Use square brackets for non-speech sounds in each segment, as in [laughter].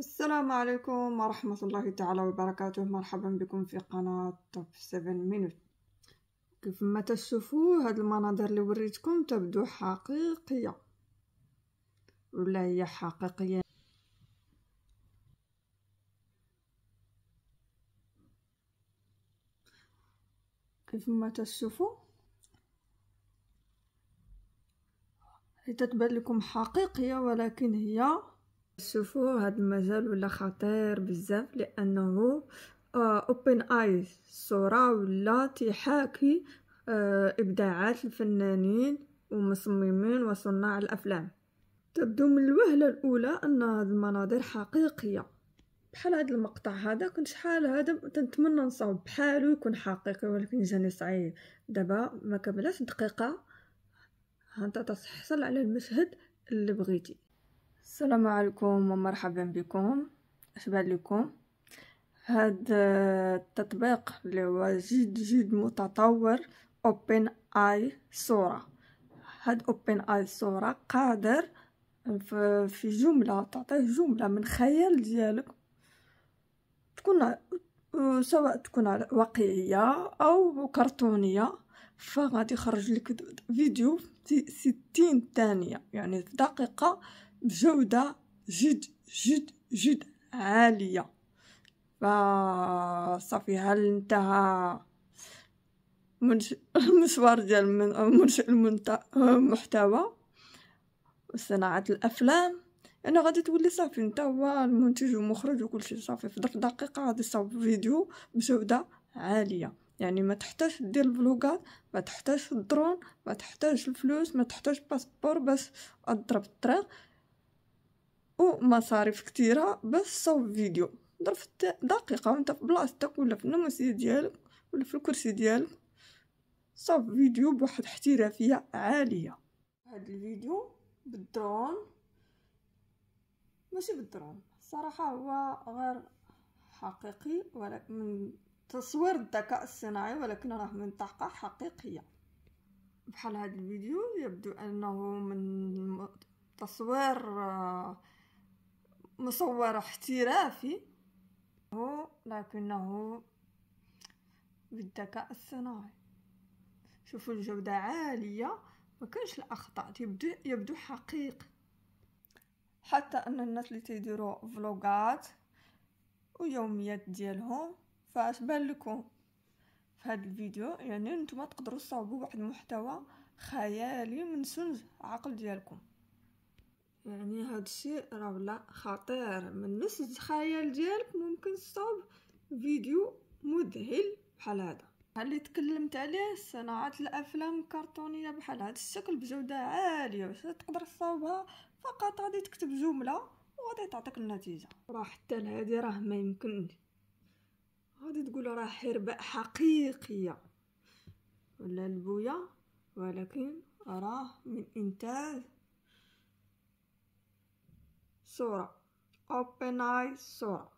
السلام عليكم ورحمة الله تعالى وبركاته مرحبا بكم في قناة توب 7 مينوت كيف ما تشوفوا هاد المناظر اللي وريتكم تبدو حقيقية ولا هي حقيقية كيف ما تشوفوا هي تتبان لكم حقيقية ولكن هي شوفوا هاد المجال ولا خطير بزاف لانه اوبن اي الصوره ولا تيحاكي آه، ابداعات الفنانين ومصممين وصناع الافلام تبدو من الوهله الاولى ان هاد المناظر حقيقيه بحال هاد المقطع هذا كنت شحال هذا تنتمنى نصاوب بحالو يكون حقيقي ولكن جاني صعيب دابا ما كملاش دقيقه حتى تحصل على المشهد اللي بغيتي السلام عليكم ومرحبا بكم اشبع لكم هاد التطبيق اللي هو جد جد متطور اوبن اي صوره هاد اوبن اي صوره قادر في جمله تعطيه جمله من خيال ديالك تكون سواء تكون واقعيه او كرتونيه فغادي يخرج لك فيديو في ستين ثانيه يعني في دقيقه بجودة جد جد جد عالية فصافي هل انتهى المشوار ديال منشئ المحتوى وصناعة الأفلام انا غادي تولي صافي انت هو المنتج والمخرج شيء صافي في دقيقه غادي تصاوب فيديو بجوده عاليه يعني ما تحتاج دير الفلوغات ما تحتاج الدرون ما تحتاج الفلوس ما تحتاج باسبور باش اضرب الطريق ومصاريف كتيرة باش صوب فيديو ظرف دقيقة وانت في بلاصتك ولا في النموسي ديالك ولا في الكرسي ديالك صوب فيديو بواحد احترافية عالية هاد الفيديو بالدرون ماشي بالدرون صراحة هو غير حقيقي ولكن من تصوير الذكاء الصناعي ولكن راه من طاقة حقيقية بحال هذا الفيديو يبدو أنه من تصوير آه مصور احترافي هو لكنه بالذكاء الصناعي شوفوا الجودة عالية ما كانش الأخطاء يبدو, يبدو حقيقي حتى أن الناس اللي تيديروا فلوغات ويوميات ديالهم فاش بان لكم في هذا الفيديو يعني نتوما تقدروا تصاوبوا واحد المحتوى خيالي من سنج عقل ديالكم يعني هاد الشيء راه لا خطير من نص الخيال ديالك ممكن تصاوب فيديو مذهل بحال هذا اللي تكلمت عليه صناعة الافلام الكرتونيه بحال هذا الشكل بجوده عاليه باش تقدر تصاوبها فقط غادي تكتب جمله وغادي تعطيك النتيجه راه حتى هادي راه ما يمكن غادي تقول راه حرباء حقيقيه ولا البويا ولكن راه من انتاج الصورة open eye الصورة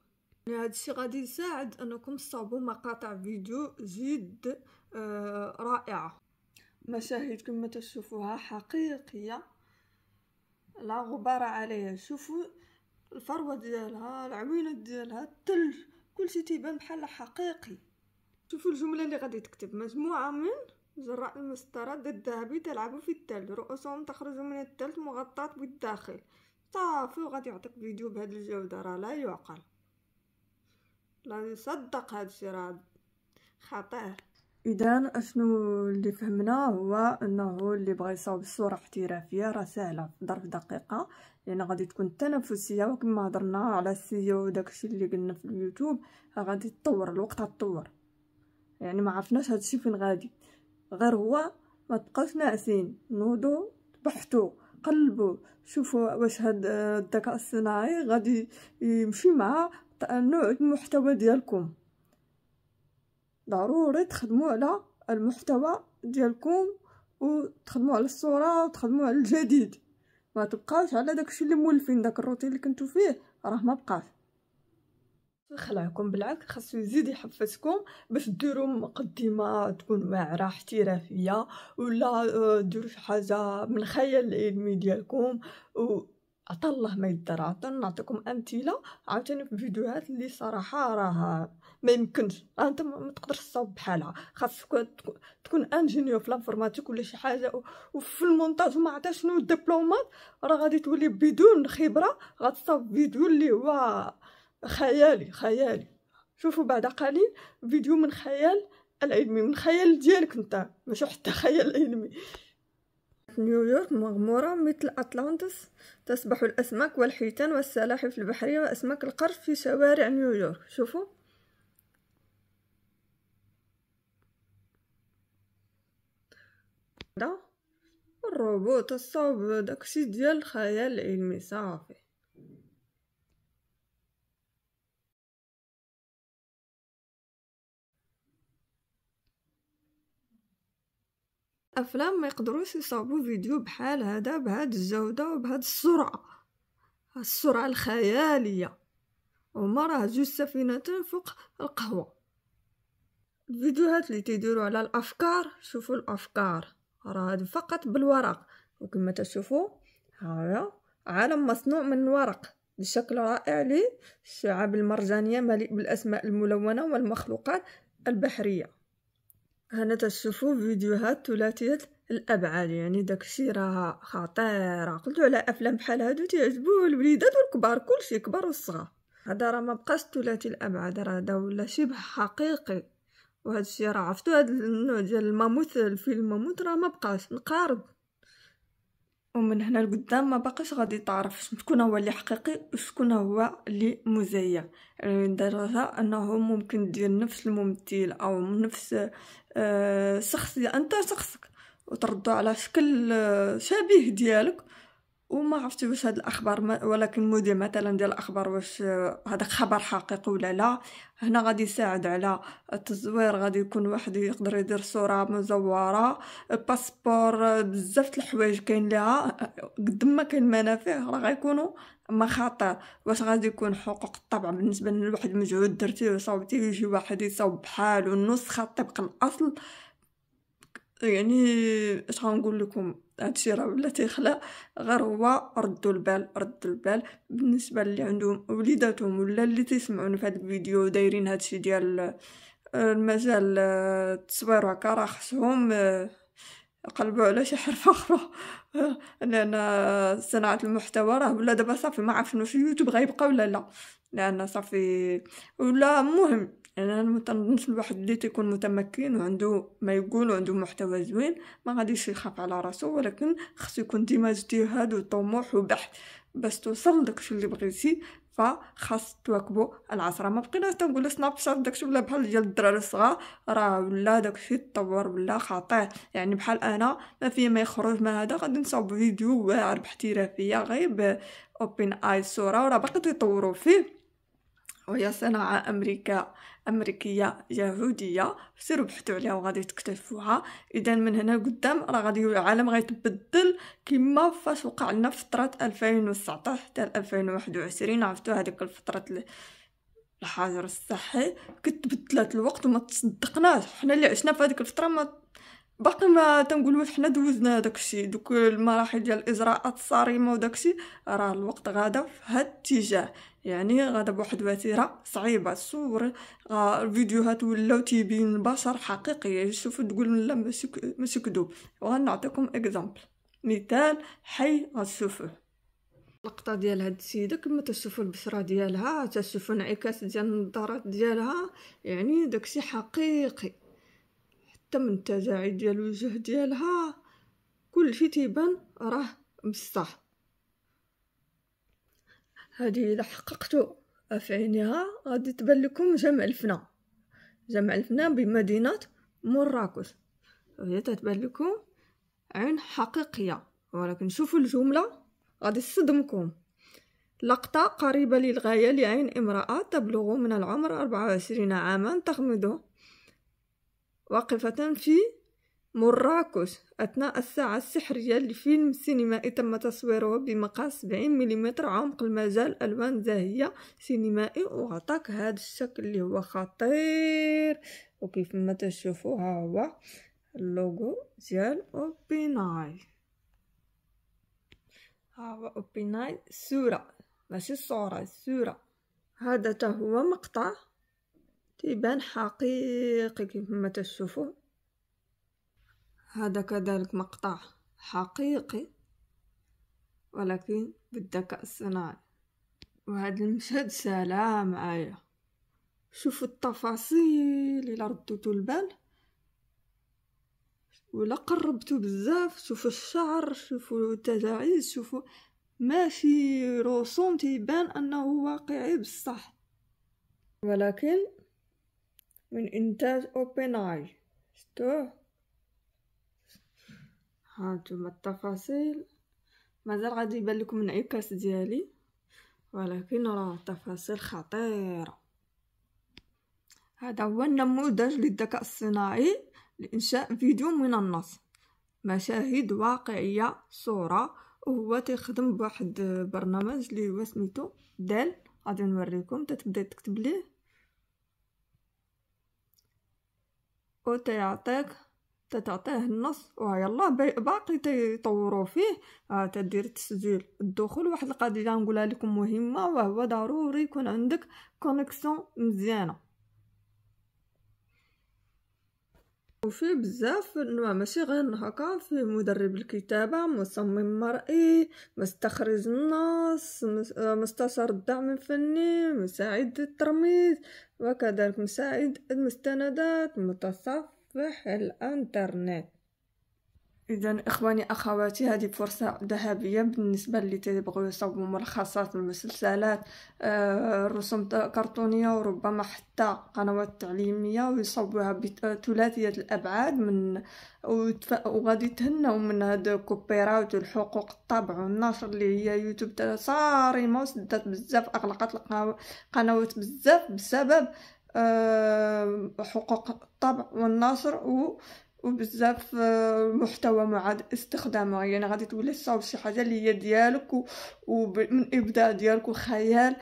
يعني هذا الشيء غادي يساعد انكم تصاوبوا مقاطع فيديو جد آه، رائعة مشاهد كما تشوفوها حقيقية لا غبار عليها شوفوا الفروة ديالها العوينات ديالها الثلج كلشي تيبان بحال حقيقي شوفوا الجملة اللي غادي تكتب مجموعة من جراء المسطرات الذهبي تلعب في الثلج رؤوسهم تخرج من الثلج مغطاة بالداخل طافي وغادي يعطيك فيديو بهاد الجوده راه لا يعقل لا يصدق هادشي راه خطير اذا اشنو اللي فهمنا هو انه اللي بغى يصاوب الصوره احترافيه راه سهله في ظرف دقيقه لان يعني غادي تكون التنافسيه وكما هضرنا على السيو وداكشي اللي قلنا في اليوتيوب غادي تطور الوقت تطور يعني ما عرفناش هادشي فين غادي غير هو ما تبقاوش ناعسين نوضوا تبحثوا قلبوا شوفوا واش هاد آه، الذكاء الصناعي غادي يمشي مع نوع المحتوى ديالكم ضروري تخدموا على المحتوى ديالكم وتخدموا على الصوره وتخدموا على الجديد ما تبقاش على داكشي اللي مولفين داك الروتين اللي كنتو فيه راه ما بقاش خلعكم بالعكس خاصو يزيد يحفزكم باش ديروا مقدمه تكون واعره احترافيه ولا آه، ديروا شي حاجه من الخيال العلمي ديالكم و عطا الله ما يدرى نعطيكم امثله عاوتاني في فيديوهات اللي صراحه راه ما يمكنش انت ما تقدرش تصاوب بحالها خاصك تكون انجينيور في لافورماتيك ولا شي حاجه وفي المونتاج ما عطاش شنو الدبلومات راه غادي تولي بدون خبره غتصاوب فيديو اللي هو خيالي خيالي شوفوا بعد قليل فيديو من خيال العلمي من خيال ديالك نتا ماشي حتى خيال علمي نيويورك مغمورة مثل أطلانتس تسبح الأسماك والحيتان والسلاحف البحرية وأسماك القرش في شوارع نيويورك شوفوا الروبوت الصعب داكشي ديال الخيال العلمي صافي الافلام ما يقدروش يصاوبوا فيديو بحال هذا بهاد الجوده وبهاد السرعه السرعه الخياليه هما راه جوج سفينه فوق القهوه الفيديوهات اللي تيديروا على الافكار شوفوا الافكار راه فقط بالورق وكما تشوفوا ها عالم مصنوع من ورق بشكل رائع للشعاب المرجانيه مليء بالاسماء الملونه والمخلوقات البحريه هنا تشوفوا فيديوهات ثلاثيه الابعاد يعني داكشي راه خطير قلتو على افلام بحال هادو تيعجبو الوليدات والكبار كلشي كبار والصغار هذا راه ما بقاش ثلاثي الابعاد راه دا ولا شبه حقيقي وهذا الشيء راه عرفتو هاد النوع ديال الماموث الفيلم ماموث راه ما بقاش نقارب ومن هنا لقدام ما باقيش غادي تعرف شكون هو اللي حقيقي وشكون هو اللي مزيف يعني لدرجة انه ممكن دير نفس الممثل او نفس آه، شخص انت شخصك وتردو على شكل آه، شبيه ديالك وما عرفتش واش هاد الاخبار ولكن المذيع مثلا ديال الاخبار واش هذاك آه، خبر حقيقي ولا لا هنا غادي يساعد على التزوير غادي يكون واحد يقدر يدير صوره مزوره الباسبور آه، بزاف الحوايج كاين ليها آه، قد ما كاين منافع راه غيكونوا مخاطر واش غادي يكون حقوق الطبع بالنسبه لواحد المجهود درتيه وصاوبتيه يجي واحد يصاوب بحال والنسخه طبق الاصل يعني اش غنقول لكم هادشي راه ولا تيخلع غير هو ردوا البال ردوا البال بالنسبه اللي عندهم وليداتهم ولا اللي تيسمعون في هاد الفيديو دايرين هادشي ديال المجال آه، آه، التصوير هكا راه خصهم آه، قلبوا على شي حرف اخرى [laughs] لان صناعه المحتوى راه ولا دابا صافي ما عرفت في يوتيوب غيبقى ولا لا لان صافي ولا مهم يعني انا تنظنش الواحد اللي تيكون متمكن وعنده ما يقول وعنده محتوى زوين ما غاديش يخاف على راسو ولكن خصو يكون ديما اجتهاد وطموح وبحث باش توصل داكشي اللي بغيتي فخاص تواكبوا العصر ما بقيناش تنقولوا سناب شات داكشي ولا بحال ديال الدراري الصغار راه ولا داكشي تطور ولا خطير يعني بحال انا ما فيا ما يخرج ما هذا غادي نصاوب فيديو واعر باحترافيه غير اوبن اي صوره وراه باقي تطوروا فيه وهي صناعة أمريكا أمريكية يهودية سيرو بحثوا عليها وغادي تكتشفوها إذا من هنا قدام راه غادي العالم غيتبدل كما فاش وقع لنا فترة 2019 حتى 2021 عرفتو هذيك الفترة الحجر الصحي كتبدلات الوقت وما تصدقناش حنا اللي عشنا في هذيك الفترة ما باقي ما واش حنا دوزنا داكشي دوك المراحل ديال الاجراءات الصارمه الشيء راه الوقت غادا في هاد الاتجاه يعني غادا بواحد الوتيره صعيبه الصور الفيديوهات ولاو تيبين البشر حقيقيه شوفوا تقول لا ماشي كذوب وغنعطيكم اكزامبل مثال حي غتشوفوه اللقطه ديال هاد السيده كما تشوفو البشره ديالها تشوفو انعكاس ديال النظارات ديالها يعني داكشي حقيقي تم التجاعيد ديال الوجه ديالها كلشي تيبان راه مصح هادي الا حققتو في عينيها غادي تبان لكم جمع الفنا جمع الفنا بمدينه مراكش هي تتبان لكم عين حقيقيه ولكن شوفوا الجمله غادي تصدمكم لقطة قريبة للغاية لعين امرأة تبلغ من العمر 24 عاما تغمض واقفة في مراكش أثناء الساعة السحرية لفيلم سينمائي تم تصويره بمقاس 70 ملم عمق المجال ألوان زاهية سينمائي وعطاك هذا الشكل اللي هو خطير وكيف ما تشوفوا ها هو اللوغو ديال أوبيناي ها هو أوبيناي صورة ماشي صورة صورة هذا هو مقطع تيبان حقيقي كيفما تشوفوه هذا كذلك مقطع حقيقي ولكن بالذكاء الصناعي وهاد المشهد سلام معايا شوفوا التفاصيل الا ردتوا البال ولا قربتو بزاف شوفوا الشعر شوفوا التجاعيد شوفوا ماشي رسوم تيبان انه واقعي بصح ولكن من إنتاج أوبن آي شتوه هانتوما التفاصيل مازال غادي يبان لكم انعكاس ديالي ولكن راه تفاصيل خطيره هذا هو النموذج للذكاء الصناعي لإنشاء فيديو من النص مشاهد واقعية صورة وهو تخدم بواحد برنامج اللي هو سميتو دال غادي نوريكم تتبدا تكتب ليه وتعطيك تتعطيه النص الله باقي تطوروا فيه آه، تدير تسجيل الدخول واحد القضيه نقولها لكم مهمه وهو ضروري يكون عندك كونيكسيون مزيانه وفي بزاف انواع ماشي غير هكا في مدرب الكتابه مصمم مرئي مستخرج النص مستشار الدعم الفني مساعد الترميز وكذلك مساعد المستندات متصفح الانترنت إذا إخواني أخواتي هذه فرصة ذهبية بالنسبة اللي تبغوا يصوبوا ملخصات المسلسلات آه رسوم كرتونية وربما حتى قنوات تعليمية ويصوبوها بثلاثية الأبعاد من وغادي تهناو من هاد كوبيرات والحقوق الطبع والنشر اللي هي يوتيوب صارمة سدات بزاف أغلقت القنوات بزاف بسبب آه حقوق الطبع والنشر و وبزاف آه، محتوى ما عاد استخدامه يعني غادي تولي تصاوب شي حاجه اللي هي ديالك ومن ابداع ديالك وخيال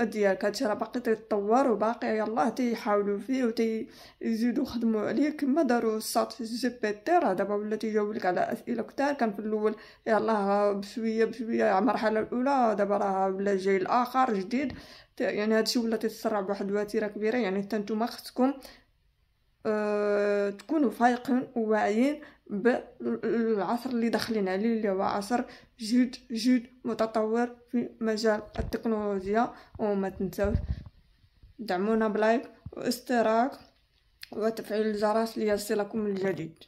ديالك هادشي راه باقي تيتطور وباقي يلاه تيحاولوا فيه وتيزيدوا خدموا عليه كما داروا في جي بي تي راه دابا ولا تيجاوب لك على اسئله كثار كان في الاول يلاه بشويه بشويه المرحله الاولى دابا راه ولا جاي الاخر جديد يعني هادشي ولا تيتسرع بواحد الوتيره كبيره يعني حتى نتوما خصكم آه، تكونوا فايقين وواعيين بالعصر اللي داخلين عليه اللي هو عصر جد جد متطور في مجال التكنولوجيا وما تنسوا دعمونا بلايك واشتراك وتفعيل الجرس ليصلكم الجديد